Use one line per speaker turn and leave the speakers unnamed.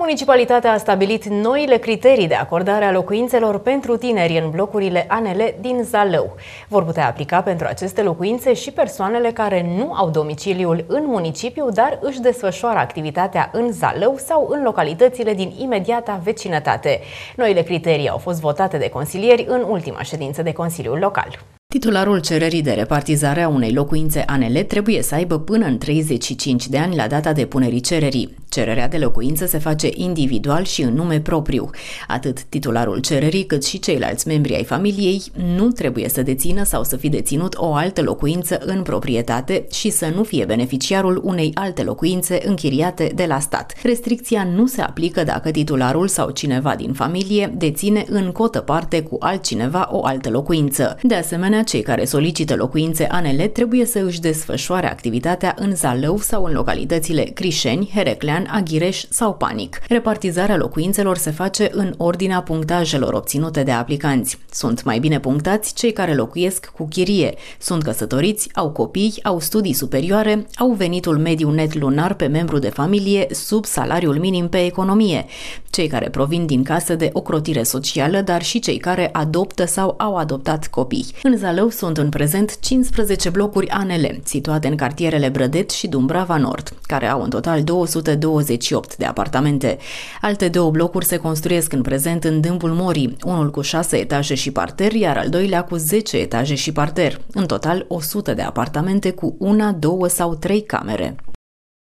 Municipalitatea a stabilit noile criterii de acordare a locuințelor pentru tineri în blocurile ANL din Zalău. Vor putea aplica pentru aceste locuințe și persoanele care nu au domiciliul în municipiu, dar își desfășoară activitatea în Zalău sau în localitățile din imediata vecinătate. Noile criterii au fost votate de consilieri în ultima ședință de Consiliul Local. Titularul cererii de repartizare a unei locuințe ANL trebuie să aibă până în 35 de ani la data depunerii cererii. Cererea de locuință se face individual și în nume propriu. Atât titularul cererii cât și ceilalți membri ai familiei nu trebuie să dețină sau să fi deținut o altă locuință în proprietate și să nu fie beneficiarul unei alte locuințe închiriate de la stat. Restricția nu se aplică dacă titularul sau cineva din familie deține în cotă parte cu altcineva o altă locuință. De asemenea, cei care solicită locuințe anele trebuie să își desfășoare activitatea în Zalău sau în localitățile Crișeni, Hereclean, Ungurean, Aghireș sau Panic. Repartizarea locuințelor se face în ordinea punctajelor obținute de aplicanți. Sunt mai bine punctați cei care locuiesc cu chirie, sunt căsătoriți, au copii, au studii superioare, au venitul mediu net lunar pe membru de familie sub salariul minim pe economie, cei care provin din case de ocrotire socială, dar și cei care adoptă sau au adoptat copii. În Zalău sunt în prezent 15 blocuri ANL, situate în cartierele Brădet și Dumbrava Nord, care au în total 220 28 de apartamente. Alte două blocuri se construiesc în prezent în Dâmbul Morii, unul cu 6 etaje și parter, iar al doilea cu 10 etaje și parter. În total, 100 de apartamente cu una, două sau trei camere.